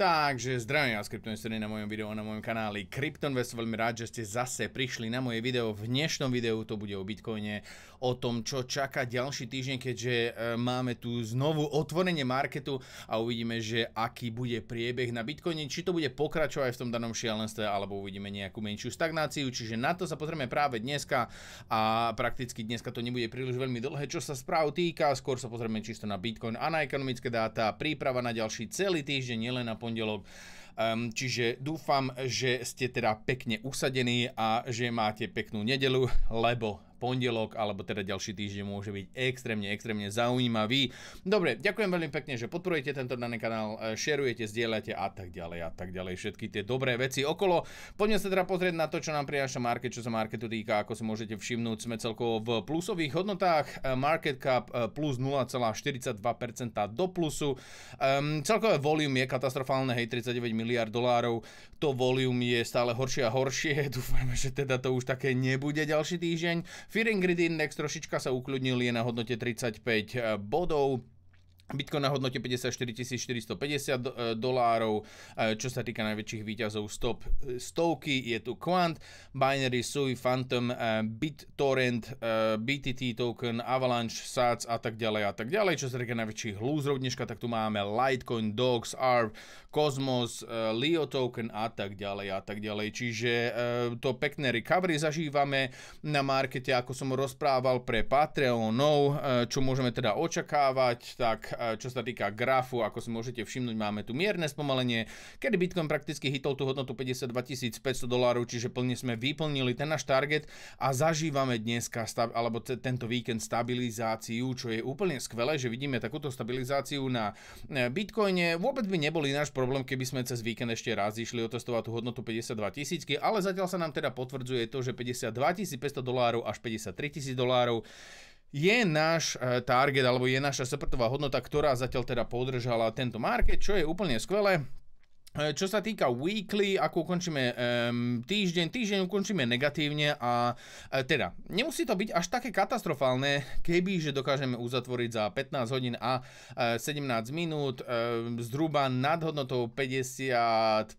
Takže zdravím vás kryptonisteri na mojom videu na mojom kanáli Kryptonvest. Veľmi rád, že ste zase prišli na moje video. V dnešnom videu to bude o Bitcoine, o tom, čo čaká ďalší týždeň, keďže e, máme tu znovu otvorenie marketu a uvidíme, že aký bude priebeh na Bitcoine, či to bude pokračovať v tom danom šialenstve, alebo uvidíme nejakú menšiu stagnáciu. Čiže na to sa pozrieme práve dneska a prakticky dneska to nebude príliš veľmi dlhé, čo sa správ týka. Skôr sa pozrieme čisto na Bitcoin a na ekonomické dáta, príprava na ďalší celý týždeň, nielen na pondelok. Um, čiže dúfam, že ste teda pekne usadení a že máte peknú nedelu, lebo pondelok alebo teda ďalší týždeň môže byť extrémne, extrémne zaujímavý. Dobre, ďakujem veľmi pekne, že podporujete tento daný kanál, e, šerujete, zdieľate a tak ďalej a tak ďalej, všetky tie dobré veci okolo. Poďme sa teda pozrieť na to, čo nám prináša market, čo sa marketu týka, ako si môžete všimnúť, sme celkovo v plusových hodnotách, e, market cap e, plus 0,42% do plusu. Um, celkové volume je katastrofálne, hej, 39 miliard dolárov, to volume je stále horšie a horšie, dúfame, že teda to už také nebude ďalší týždeň. Fear Ingrid Index trošička sa ukludnil, je na hodnote 35 bodov. Bitcoin na hodnote 54 450 eh, dolárov, eh, čo sa týka najväčších výťazov stop eh, stovky, je tu Quant, Binary, Sui, Phantom, BitTorrent, BTT token, Avalanche, Sats a tak ďalej a tak ďalej. Čo sa týka najväčších lúzrov dneška, tak tu máme Litecoin, Dogs, ARV, Cosmos, Leo token a tak ďalej a tak ďalej. Čiže to pekné recovery zažívame na markete, ako som rozprával pre Patreonov, čo môžeme teda očakávať, tak čo sa týka grafu, ako si môžete všimnúť, máme tu mierne spomalenie, kedy Bitcoin prakticky hitol tú hodnotu 52 500 dolárov, čiže plne sme vyplnili ten náš target a zažívame dneska, alebo tento víkend stabilizáciu, čo je úplne skvelé, že vidíme takúto stabilizáciu na e, Bitcoine. Vôbec by neboli náš problém, keby sme cez víkend ešte raz išli otestovať tú hodnotu 52 tisícky, ale zatiaľ sa nám teda potvrdzuje to, že 52 500 dolárov až 53 tisíc dolárov je náš e, target alebo je naša supportová hodnota, ktorá zatiaľ teda podržala tento market, čo je úplne skvelé. E, čo sa týka weekly, ako ukončíme um, týždeň, týždeň ukončíme negatívne a e, teda nemusí to byť až také katastrofálne, keby, že dokážeme uzatvoriť za 15 hodín a e, 17 minút e, zhruba nad hodnotou 55 900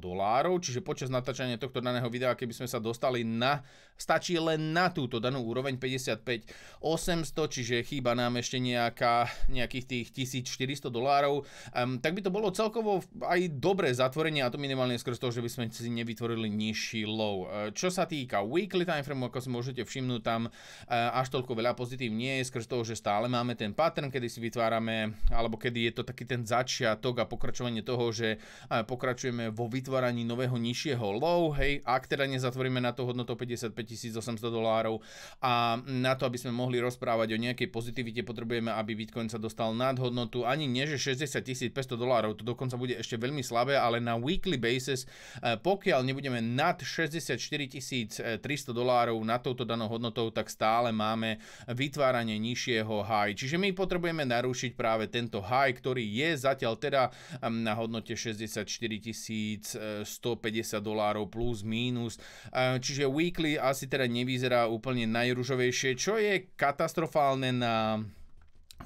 dolárov, čiže počas natáčania tohto daného videa, keby sme sa dostali na, stačí len na túto danú úroveň 55 800, čiže chýba nám ešte nejaká, nejakých tých 1400 dolárov, um, tak by to bolo celkovo celkovo aj dobré zatvorenie, a to minimálne skres toho, že by sme si nevytvorili nižší low. E, čo sa týka weekly time frame, ako si môžete všimnúť, tam e, až toľko veľa pozitív nie je skres toho, že stále máme ten pattern, kedy si vytvárame, alebo kedy je to taký ten začiatok a pokračovanie toho, že e, pokračujeme vo vytváraní nového nižšieho low, hej, ak teda nezatvoríme na to hodnotu 55 800 dolárov a na to, aby sme mohli rozprávať o nejakej pozitivite, potrebujeme, aby Bitcoin sa dostal nad hodnotu ani nie, že 60 500 dolárov, to dokonca to bude ešte veľmi slabé, ale na weekly basis, e, pokiaľ nebudeme nad 64 300 e, dolárov na touto danou hodnotou, tak stále máme vytváranie nižšieho high. Čiže my potrebujeme narušiť práve tento high, ktorý je zatiaľ teda na hodnote 64 150 e, dolárov plus mínus. Čiže weekly asi teda nevyzerá úplne najružovejšie, čo je katastrofálne na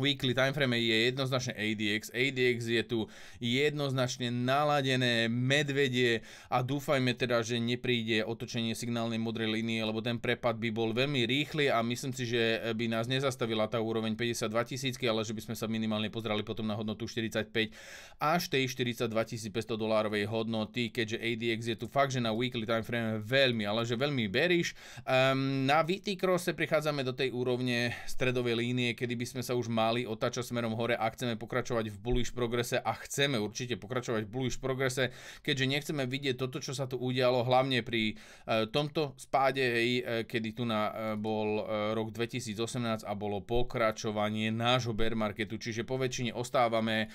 weekly timeframe je jednoznačne ADX. ADX je tu jednoznačne naladené medvedie a dúfajme teda, že nepríde otočenie signálnej modrej línie, lebo ten prepad by bol veľmi rýchly a myslím si, že by nás nezastavila tá úroveň 52 tisícky, ale že by sme sa minimálne pozrali potom na hodnotu 45 až tej 42 500 dolárovej hodnoty, keďže ADX je tu fakt, že na weekly timeframe veľmi, ale že veľmi beríš. Um, na VT Cross prichádzame do tej úrovne stredovej línie, kedy by sme sa už mali pomaly otáča smerom hore a chceme pokračovať v bullish progrese a chceme určite pokračovať v bullish progrese, keďže nechceme vidieť toto, čo sa tu udialo, hlavne pri e, tomto spáde, hej, e, kedy tu na, e, bol rok 2018 a bolo pokračovanie nášho bear marketu, čiže po väčšine ostávame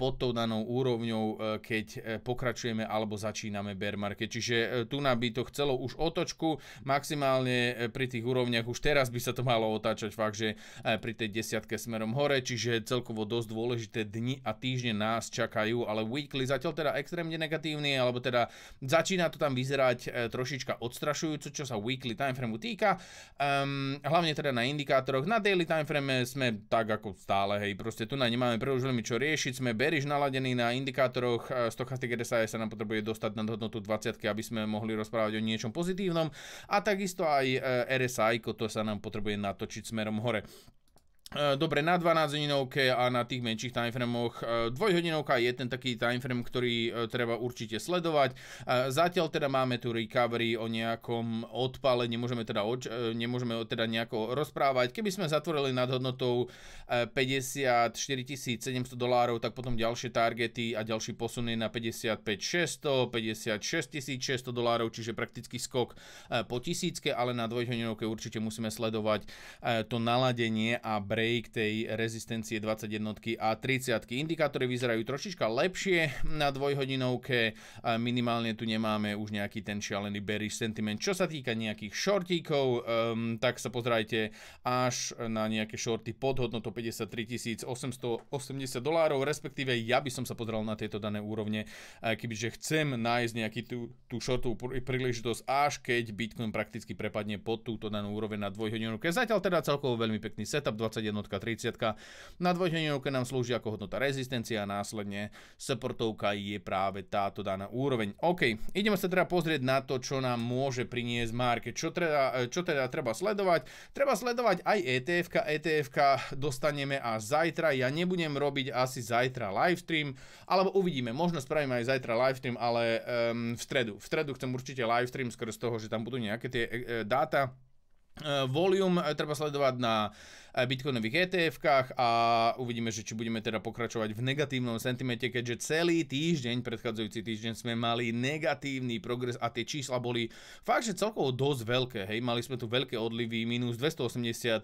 pod tou danou úrovňou, keď pokračujeme alebo začíname bear market, čiže tu na by to chcelo už otočku, maximálne pri tých úrovniach už teraz by sa to malo otáčať fakt, že pri tej desiatke smerom smerom hore, čiže celkovo dosť dôležité dni a týždne nás čakajú, ale weekly zatiaľ teda extrémne negatívny, alebo teda začína to tam vyzerať e, trošička odstrašujúco, čo sa weekly timeframe týka, um, hlavne teda na indikátoroch, na daily timeframe sme tak ako stále, hej, proste tu na nemáme príliš veľmi čo riešiť, sme bearish naladení na indikátoroch, stochastik e, RSI sa nám potrebuje dostať na hodnotu 20, aby sme mohli rozprávať o niečom pozitívnom a takisto aj e, RSI, to sa nám potrebuje natočiť smerom hore. E, dobre na 12 hodinovke a na tých menších timeframoch. E, dvojhodinovka je ten taký timeframe, ktorý e, treba určite sledovať. Zatiaľ teda máme tu recovery o nejakom odpale, nemôžeme teda, oč- nemôžeme teda nejako rozprávať. Keby sme zatvorili nad hodnotou 54 700 dolárov, tak potom ďalšie targety a ďalší posuny na 55 600, 56 600 dolárov, čiže prakticky skok po tisícke, ale na dvojhodinovke určite musíme sledovať to naladenie a break k tej rezistencie 21 a 30. Indikátory vyzerajú trošička lepšie na dvojhodinovke, minimálne tu nemáme už nejaký ten šialený bearish sentiment. Čo sa týka nejakých shortíkov, um, ehm, tak sa pozrajte až na nejaké shorty pod hodnotou 53 880 dolárov, respektíve ja by som sa pozrel na tieto dané úrovne, kebyže chcem nájsť nejaký tú, tú príležitosť, až keď Bitcoin prakticky prepadne pod túto danú úroveň na dvojhodinovke. Zatiaľ teda celkovo veľmi pekný setup 21 jednotka, 30. Na dvojhranilke nám slúži ako hodnota rezistencia a následne supportovka je práve táto daná úroveň. OK, ideme sa teda pozrieť na to, čo nám môže priniesť market. Čo teda, čo teda treba sledovať? Treba sledovať aj ETF. -ka. ETF -ka dostaneme a zajtra. Ja nebudem robiť asi zajtra livestream, alebo uvidíme. Možno spravím aj zajtra livestream, ale um, v stredu. V stredu chcem určite livestream skrz toho, že tam budú nejaké tie e, e dáta. E, volume treba sledovať na E, bitcoinových etf a uvidíme, že či budeme teda pokračovať v negatívnom sentimente, keďže celý týždeň, predchádzajúci týždeň sme mali negatívny progres a tie čísla boli fakt, že celkovo dosť veľké. Hej, mali sme tu veľké odlivy, minus 287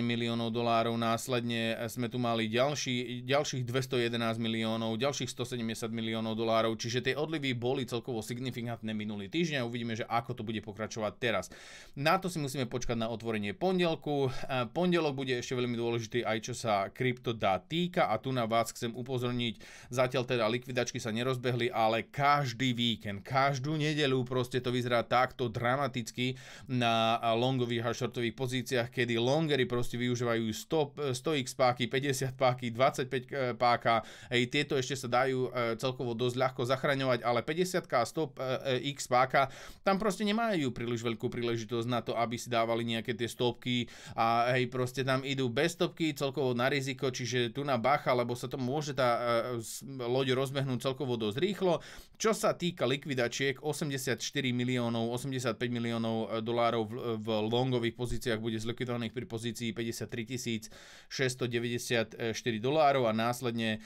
miliónov dolárov, následne sme tu mali ďalší, ďalších 211 miliónov, ďalších 170 miliónov dolárov, čiže tie odlivy boli celkovo signifikantné minulý týždeň a uvidíme, že ako to bude pokračovať teraz. Na to si musíme počkať na otvorenie pondelku. E, Pondel pondelok bude ešte veľmi dôležitý aj čo sa dá týka a tu na vás chcem upozorniť, zatiaľ teda likvidačky sa nerozbehli, ale každý víkend, každú nedelu proste to vyzerá takto dramaticky na longových a shortových pozíciách, kedy longery proste využívajú 100, 100x páky, 50 páky, 25 e, páka, Ej, tieto ešte sa dajú e, celkovo dosť ľahko zachraňovať, ale 50 a 100 e, x páka, tam proste nemajú príliš veľkú príležitosť na to, aby si dávali nejaké tie stopky a hej, proste proste tam idú bez stopky celkovo na riziko, čiže tu na bacha, lebo sa to môže tá e, e, loď rozbehnúť celkovo dosť rýchlo. Čo sa týka likvidačiek, 84 miliónov, 85 miliónov e, dolárov v, longových pozíciách bude zlikvidovaných pri pozícii 53 694 dolárov a následne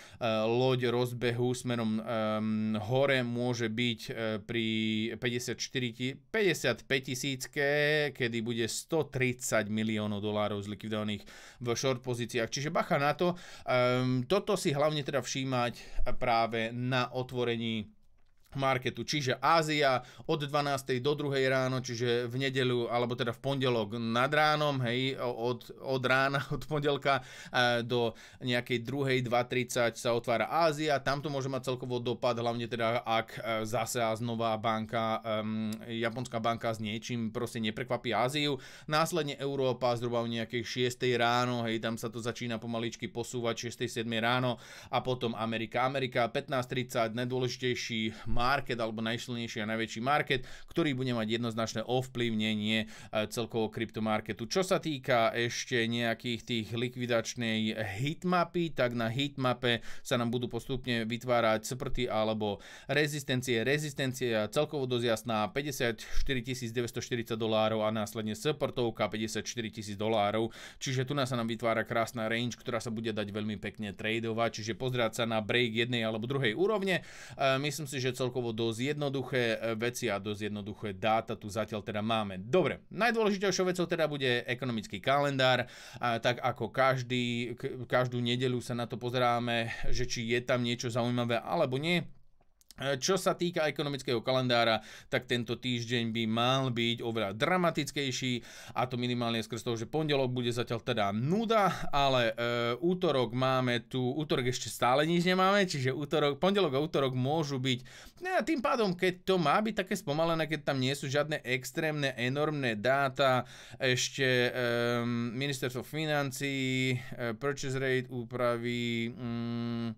loď rozbehu smerom hore môže byť pri 54 55 tisícke, kedy bude 130 miliónov dolárov zlikvidovaných pravidelných v short pozíciách. Čiže bacha na to. Um, toto si hlavne treba všímať práve na otvorení marketu, čiže Ázia od 12. do 2. ráno, čiže v nedeľu, alebo teda v pondelok nad ránom, hej, od, od rána, od pondelka e, do nejakej 2.30 sa otvára Ázia, tam to môže mať celkovo dopad, hlavne teda ak e, zase a znova banka, um, japonská banka s niečím proste neprekvapí Áziu, následne Európa zhruba o nejakej 6. ráno, hej, tam sa to začína pomaličky posúvať, 6. 7. ráno a potom Amerika. Amerika 15.30, najdôležitejší má market alebo najšilnejší a najväčší market, ktorý bude mať jednoznačné ovplyvnenie e, celkového kryptomarketu. Čo sa týka ešte nejakých tých likvidačnej hitmapy, tak na hitmape sa nám budú postupne vytvárať sprty alebo rezistencie. Rezistencia celkovo dosť jasná 54 940 dolárov a následne supportovka 54 000 dolárov. Čiže tu nás sa nám vytvára krásna range, ktorá sa bude dať veľmi pekne tradovať, čiže pozerať sa na break jednej alebo druhej úrovne. E, myslím si, že celkovo celkovo dosť jednoduché e, veci a dosť jednoduché dáta tu zatiaľ teda máme. Dobre, najdôležitejšou vecou teda bude ekonomický kalendár, a tak ako každý, každú nedelu sa na to pozeráme, že či je tam niečo zaujímavé alebo nie. E, čo sa týka ekonomického kalendára, tak tento týždeň by mal byť oveľa dramatickejší a to minimálne skrz toho, že pondelok bude zatiaľ teda nuda, ale e, útorok máme tu, útorok ešte stále nič nemáme, čiže útorok, pondelok a útorok môžu byť, ne, no tým pádom, keď to má byť také spomalené, keď tam nie sú žiadne extrémne, enormné dáta, ešte e, ministerstvo financí, e, purchase rate úpravy... Mm,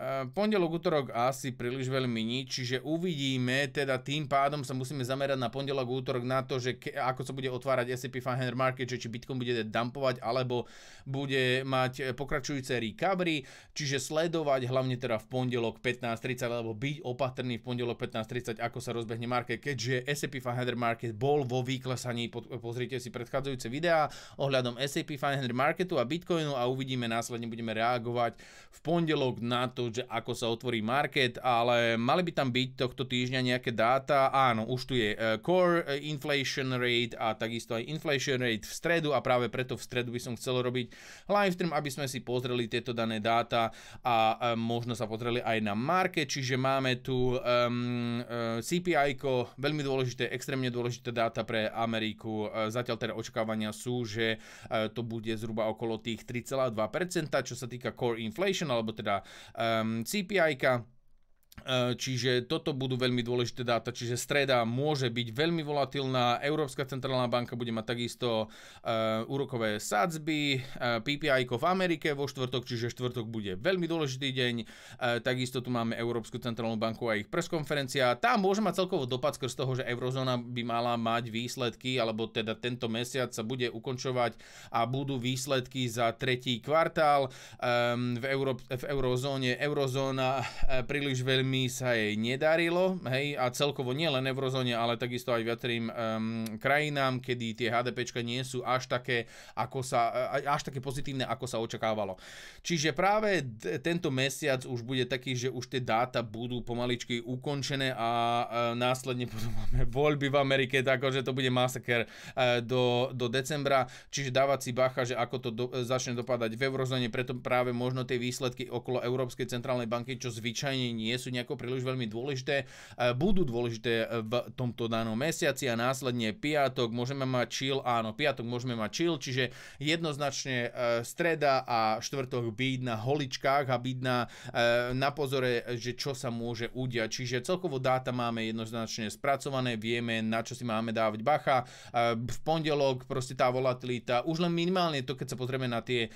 Eh, pondelok, útorok asi príliš veľmi nič, čiže uvidíme, teda tým pádom sa musíme zamerať na pondelok, útorok na to, že ke, ako sa bude otvárať S&P 500 Market, že či Bitcoin bude dumpovať, alebo bude mať eh, pokračujúce recovery, čiže sledovať hlavne teda v pondelok 15.30, alebo byť opatrný v pondelok 15.30, ako sa rozbehne market, keďže S&P 500 Market bol vo výklesaní, pozrite si predchádzajúce videá ohľadom S&P 500 Marketu a Bitcoinu a uvidíme, následne budeme reagovať v pondelok na to, že ako sa otvorí market, ale mali by tam byť tohto týždňa nejaké dáta. Áno, už tu je e, core e, inflation rate a takisto aj inflation rate v stredu a práve preto v stredu by som chcel robiť live stream, aby sme si pozreli tieto dané dáta a e, možno sa pozreli aj na market, čiže máme tu um, CPI, veľmi dôležité, extrémne dôležité dáta pre Ameriku. Zatiaľ teda očakávania sú, že to bude zhruba okolo tých 3,2%, čo sa týka core inflation, alebo teda um, Um, CPI-ka Eh, čiže toto budú veľmi dôležité dáta, čiže streda môže byť veľmi volatilná, Európska centrálna banka bude mať takisto uh, úrokové sadzby, uh, eh, PPI v Amerike vo štvrtok, čiže štvrtok bude veľmi dôležitý deň, uh, takisto tu máme Európsku centrálnu banku a ich preskonferencia, tá môže mať celkovo dopad skrz toho, že eurozóna by mala mať výsledky, alebo teda tento mesiac sa bude ukončovať a budú výsledky za tretí kvartál, um, v, Euró- v eurozóne eurozóna príliš veľmi mi sa jej nedarilo, hej, a celkovo nie len eurozóne, ale takisto aj viacerým um, krajinám, kedy tie HDPčka nie sú až také, ako sa, až také pozitívne, ako sa očakávalo. Čiže práve tento mesiac už bude taký, že už tie dáta budú pomaličky ukončené a e, následne potom máme voľby v Amerike, takže akože to bude masaker e, do, do decembra, čiže dávať si bacha, že ako to do, e, začne dopadať v eurozóne, preto práve možno tie výsledky okolo Európskej centrálnej banky, čo zvyčajne nie sú sú nejako príliš veľmi dôležité, e, budú dôležité e, v tomto danom mesiaci a následne piatok môžeme mať chill, áno, piatok môžeme mať chill, čiže jednoznačne e, streda a štvrtok byť na holičkách a byť na, na pozore, že čo sa môže udiať. Čiže celkovo dáta máme jednoznačne spracované, vieme, na čo si máme dávať bacha. V pondelok proste tá volatilita, už len minimálne to, keď sa pozrieme na tie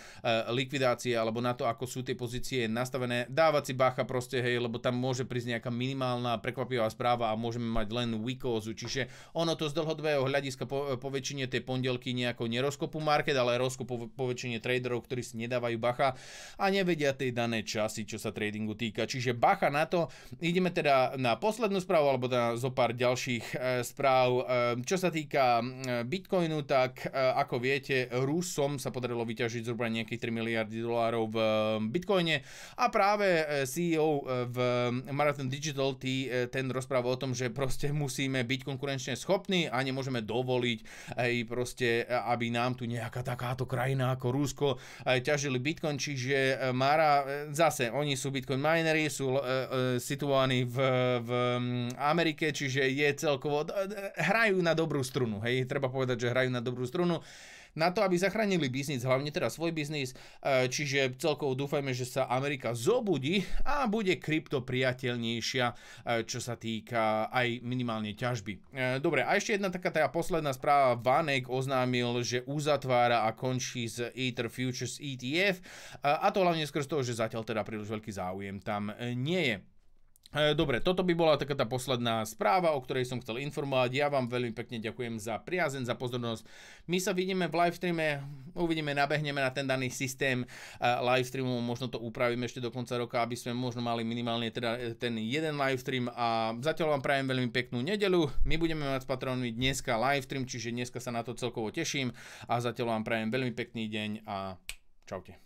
likvidácie alebo na to, ako sú tie pozície nastavené, dávať si bacha proste, hej, lebo tam môže prísť nejaká minimálna prekvapivá správa a môžeme mať len wikózu. Čiže ono to z dlhodobého hľadiska po, po väčšine tej pondelky nejako nerozkopu market, ale rozkopu po väčšine traderov, ktorí si nedávajú bacha a nevedia tej dané časy, čo sa tradingu týka. Čiže bacha na to. Ideme teda na poslednú správu alebo na teda zo pár ďalších e, správ. E, čo sa týka e, Bitcoinu, tak ako viete, Rusom sa podarilo vyťažiť zhruba nejakých 3 miliardy dolárov v Bitcoine a práve CEO v Marathon Digital tí, e, ten rozpráva o tom, že proste musíme byť konkurenčne schopní a nemôžeme dovoliť aj proste, e, aby nám tu nejaká takáto krajina ako Rusko e, ťažili Bitcoin, čiže Mara, zase, oni sú Bitcoin minery, sú situovaní v, v Amerike, čiže je celkovo, hrajú na dobrú strunu, hej, treba povedať, že hrajú na dobrú strunu na to, aby zachránili biznis, hlavne teda svoj biznis, e, čiže celkovo dúfajme, že sa Amerika zobudí a bude krypto priateľnejšia, e, čo sa týka aj minimálne ťažby. E, dobre, a ešte jedna taká tá teda posledná správa. Vanek oznámil, že uzatvára a končí z Ether Futures ETF a to hlavne skrz toho, že zatiaľ teda príliš veľký záujem tam nie je. E, dobre, toto by bola taká tá posledná správa, o ktorej som chcel informovať. Ja vám veľmi pekne ďakujem za priazen, za pozornosť. My sa vidíme v livestreame, uvidíme, nabehneme na ten daný systém e, livestreamu, možno to upravíme ešte do konca roka, aby sme možno mali minimálne teda e, ten jeden livestream a zatiaľ vám prajem veľmi peknú nedelu. My budeme mať s Patronmi dneska livestream, čiže dneska sa na to celkovo teším a zatiaľ vám prajem veľmi pekný deň a čaute.